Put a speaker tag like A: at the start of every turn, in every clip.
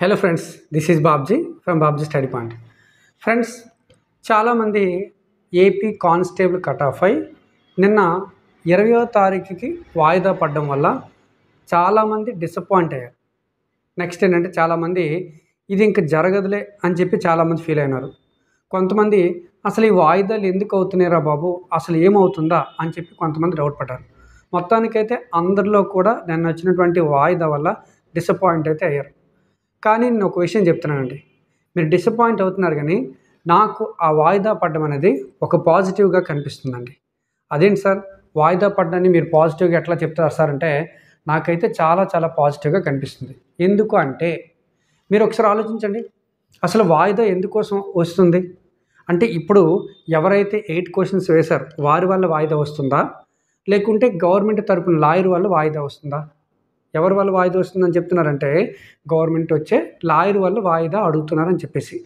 A: hello friends this is Babji from Babji study point friends చాలామంది AP constable cut off అయి నిన్న ఇరవయో తారీఖుకి వాయిదా పడడం వల్ల చాలామంది డిసప్పాయింట్ అయ్యారు నెక్స్ట్ ఏంటంటే చాలామంది ఇది ఇంక జరగదులే అని చెప్పి చాలామంది ఫీల్ అయినారు కొంతమంది అసలు ఈ వాయిదాలు ఎందుకు రా బాబు అసలు ఏమవుతుందా అని చెప్పి కొంతమంది డౌట్ పడ్డారు మొత్తానికైతే అందరిలో కూడా నిన్న వచ్చినటువంటి వాయిదా వల్ల డిసప్పాయింట్ అయితే అయ్యారు కానీ నేను ఒక విషయం చెప్తున్నానండి మీరు డిసప్పాయింట్ అవుతున్నారు కానీ నాకు ఆ వాయిదా పడడం అనేది ఒక పాజిటివ్గా కనిపిస్తుందండి అదేంటి సార్ వాయిదా పడ్డాన్ని మీరు పాజిటివ్గా ఎట్లా చెప్తారు సార్ అంటే నాకైతే చాలా చాలా పాజిటివ్గా కనిపిస్తుంది ఎందుకు అంటే మీరు ఒకసారి ఆలోచించండి అసలు వాయిదా ఎందుకోసం వస్తుంది అంటే ఇప్పుడు ఎవరైతే ఎయిట్ క్వశ్చన్స్ వేశారు వారి వల్ల వాయిదా వస్తుందా లేకుంటే గవర్నమెంట్ తరపున లాయర్ వల్ల వాయిదా వస్తుందా ఎవరి వల్ల వాయిదా వస్తుందని చెప్తున్నారంటే గవర్నమెంట్ వచ్చే లాయర్ వల్ల వాయిదా అడుగుతున్నారని చెప్పేసి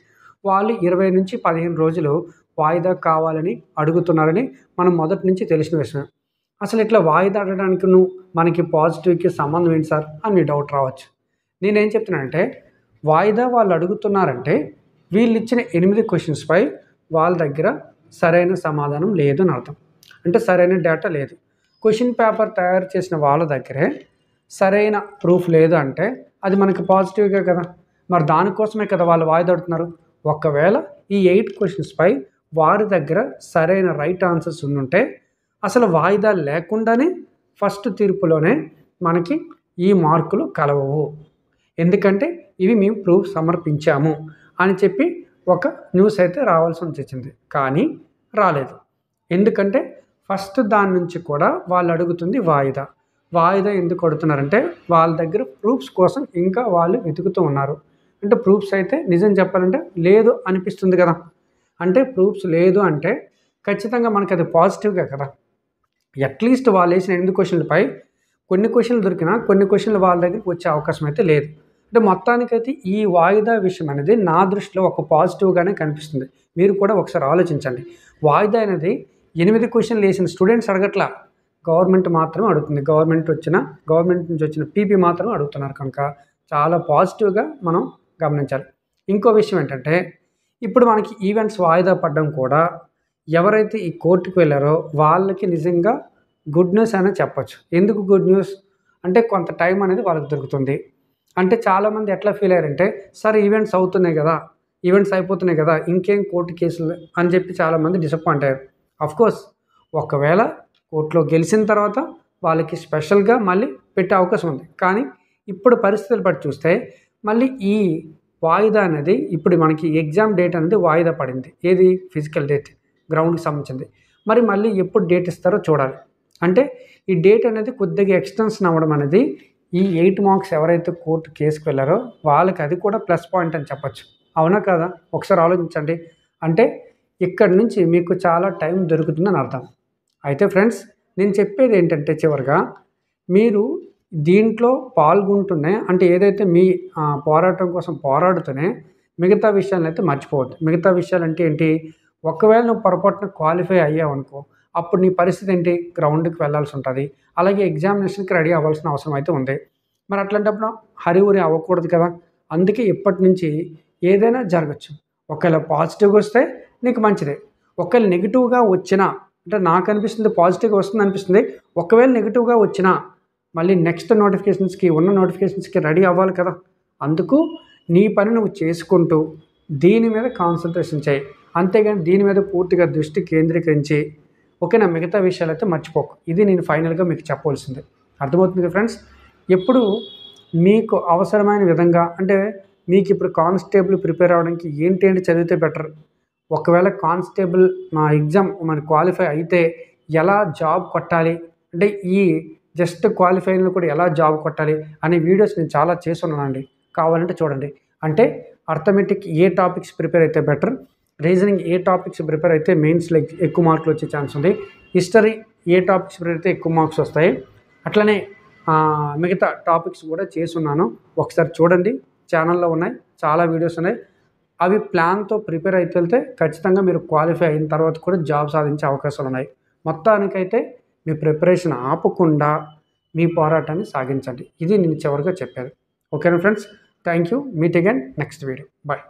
A: వాళ్ళు ఇరవై నుంచి పదిహేను రోజులు వాయిదా కావాలని అడుగుతున్నారని మనం మొదటి నుంచి తెలిసిన విషయం అసలు ఇట్లా వాయిదా అడగడానికి నువ్వు మనకి పాజిటివ్కి సంబంధం ఏంటి సార్ అని డౌట్ రావచ్చు నేనేం చెప్తున్నానంటే వాయిదా వాళ్ళు అడుగుతున్నారంటే వీళ్ళు ఇచ్చిన ఎనిమిది క్వశ్చన్స్పై వాళ్ళ దగ్గర సరైన సమాధానం లేదని అర్థం అంటే సరైన డేటా లేదు క్వశ్చన్ పేపర్ తయారు చేసిన వాళ్ళ దగ్గరే సరైన ప్రూఫ్ లేదు అంటే అది మనకి పాజిటివ్గా కదా మరి దానికోసమే కదా వాళ్ళు వాయిదడుతున్నారు ఒకవేళ ఈ ఎయిట్ క్వశ్చన్స్పై వారి దగ్గర సరైన రైట్ ఆన్సర్స్ ఉండుంటే అసలు వాయిదా లేకుండానే ఫస్ట్ తీర్పులోనే మనకి ఈ మార్కులు కలవవు ఎందుకంటే ఇవి మేము ప్రూఫ్ సమర్పించాము అని చెప్పి ఒక న్యూస్ అయితే రావాల్సి వచ్చింది కానీ రాలేదు ఎందుకంటే ఫస్ట్ దాని నుంచి కూడా వాళ్ళు అడుగుతుంది వాయిదా వాయిదా ఎందుకు కొడుతున్నారంటే వాళ్ళ దగ్గర ప్రూఫ్స్ కోసం ఇంకా వాళ్ళు వెతుకుతూ ఉన్నారు అంటే ప్రూఫ్స్ అయితే నిజం చెప్పాలంటే లేదు అనిపిస్తుంది కదా అంటే ప్రూఫ్స్ లేదు అంటే ఖచ్చితంగా మనకు అది పాజిటివ్గా కదా అట్లీస్ట్ వాళ్ళు వేసిన ఎనిమిది క్వశ్చన్లపై కొన్ని క్వశ్చన్లు దొరికినా కొన్ని క్వశ్చన్లు వాళ్ళ దగ్గరికి వచ్చే అవకాశం అయితే లేదు అంటే మొత్తానికైతే ఈ వాయిదా విషయం అనేది నా దృష్టిలో ఒక పాజిటివ్గానే కనిపిస్తుంది మీరు కూడా ఒకసారి ఆలోచించండి వాయిదా అనేది ఎనిమిది క్వశ్చన్లు వేసిన స్టూడెంట్స్ అడగట్లా గవర్నమెంట్ మాత్రమే అడుగుతుంది గవర్నమెంట్ వచ్చిన గవర్నమెంట్ నుంచి వచ్చిన పీపీ మాత్రమే అడుగుతున్నారు కనుక చాలా పాజిటివ్గా మనం గమనించాలి ఇంకో విషయం ఏంటంటే ఇప్పుడు మనకి ఈవెంట్స్ వాయిదా పడడం కూడా ఎవరైతే ఈ కోర్టుకు వెళ్ళారో వాళ్ళకి నిజంగా గుడ్ న్యూస్ అనే చెప్పచ్చు ఎందుకు గుడ్ న్యూస్ అంటే కొంత టైం అనేది వాళ్ళకి దొరుకుతుంది అంటే చాలామంది ఎట్లా ఫీల్ అయ్యారంటే సార్ ఈవెంట్స్ అవుతున్నాయి కదా ఈవెంట్స్ అయిపోతున్నాయి కదా ఇంకేం కోర్టు కేసులు అని చెప్పి చాలామంది డిసప్పాయింట్ అయ్యారు అఫ్కోర్స్ ఒకవేళ కోర్టులో గెలిచిన తర్వాత వాళ్ళకి స్పెషల్గా మళ్ళీ పెట్టే అవకాశం ఉంది కానీ ఇప్పుడు పరిస్థితులు బట్టి చూస్తే మళ్ళీ ఈ వాయిదా అనేది ఇప్పుడు మనకి ఎగ్జామ్ డేట్ అనేది వాయిదా పడింది ఏది ఫిజికల్ డేట్ గ్రౌండ్కి సంబంధించింది మరి మళ్ళీ ఎప్పుడు డేట్ ఇస్తారో చూడాలి అంటే ఈ డేట్ అనేది కొద్దిగా ఎక్స్టెన్షన్ అవ్వడం అనేది ఈ ఎయిట్ మార్క్స్ ఎవరైతే కోర్టు కేసుకు వెళ్ళారో వాళ్ళకి అది కూడా ప్లస్ పాయింట్ అని చెప్పచ్చు అవునా కదా ఒకసారి ఆలోచించండి అంటే ఇక్కడి నుంచి మీకు చాలా టైం దొరుకుతుందని అర్థం అయితే ఫ్రెండ్స్ నేను చెప్పేది ఏంటంటే చివరిగా మీరు దీంట్లో పాల్గొంటూనే అంటే ఏదైతే మీ పోరాటం కోసం పోరాడుతూనే మిగతా విషయాలను అయితే మర్చిపోవద్దు మిగతా విషయాలు అంటే ఏంటి ఒకవేళ నువ్వు పొరపాటున క్వాలిఫై అయ్యావు అనుకో అప్పుడు నీ పరిస్థితి ఏంటి గ్రౌండ్కి వెళ్ళాల్సి ఉంటుంది అలాగే ఎగ్జామినేషన్కి రెడీ అవ్వాల్సిన అవసరం అయితే ఉంది మరి అట్లాంటప్పుడు హరి ఊరి అవ్వకూడదు కదా అందుకే ఇప్పటి నుంచి ఏదైనా జరగచ్చు ఒకవేళ పాజిటివ్గా వస్తే నీకు మంచిదే ఒకవేళ నెగిటివ్గా వచ్చినా అంటే నాకు అనిపిస్తుంది పాజిటివ్గా వస్తుంది అనిపిస్తుంది ఒకవేళ నెగిటివ్గా వచ్చినా మళ్ళీ నెక్స్ట్ నోటిఫికేషన్స్కి ఉన్న నోటిఫికేషన్స్కి రెడీ అవ్వాలి కదా అందుకు నీ పని నువ్వు చేసుకుంటూ దీని మీద కాన్సన్ట్రేషన్ చేయి అంతేగాని దీని మీద పూర్తిగా దృష్టి కేంద్రీకరించి ఓకే నా మిగతా విషయాలు అయితే మర్చిపోకు ఇది నేను ఫైనల్గా మీకు చెప్పవలసింది అర్థమవుతుంది ఫ్రెండ్స్ ఎప్పుడు మీకు అవసరమైన విధంగా అంటే మీకు ఇప్పుడు కానిస్టేబుల్ ప్రిపేర్ అవ్వడానికి ఏంటి ఏంటి చదివితే బెటర్ ఒకవేళ కానిస్టేబుల్ మా ఎగ్జామ్ మన క్వాలిఫై అయితే ఎలా జాబ్ కొట్టాలి అంటే ఈ జస్ట్ క్వాలిఫైలో కూడా ఎలా జాబ్ కొట్టాలి అనే వీడియోస్ నేను చాలా చేస్తున్నానండి కావాలంటే చూడండి అంటే అర్థమెటిక్ ఏ టాపిక్స్ ప్రిపేర్ అయితే బెటర్ రీజనింగ్ ఏ టాపిక్స్ ప్రిపేర్ అయితే మెయిన్స్లో ఎక్కువ మార్కులు వచ్చే ఛాన్స్ ఉంది హిస్టరీ ఏ టాపిక్స్ ప్రిపేర్ అయితే ఎక్కువ మార్క్స్ వస్తాయి అట్లనే మిగతా టాపిక్స్ కూడా చేస్తున్నాను ఒకసారి చూడండి ఛానల్లో ఉన్నాయి చాలా వీడియోస్ ఉన్నాయి అవి ప్లాన్తో ప్రిపేర్ అయితే వెళ్తే ఖచ్చితంగా మీరు క్వాలిఫై అయిన తర్వాత కూడా జాబ్ సాధించే అవకాశాలు ఉన్నాయి మొత్తానికైతే మీ ప్రిపరేషన్ ఆపకుండా మీ పోరాటాన్ని సాగించండి ఇది నేను చివరిగా చెప్పేది ఓకేనా friends thank you meet again next video bye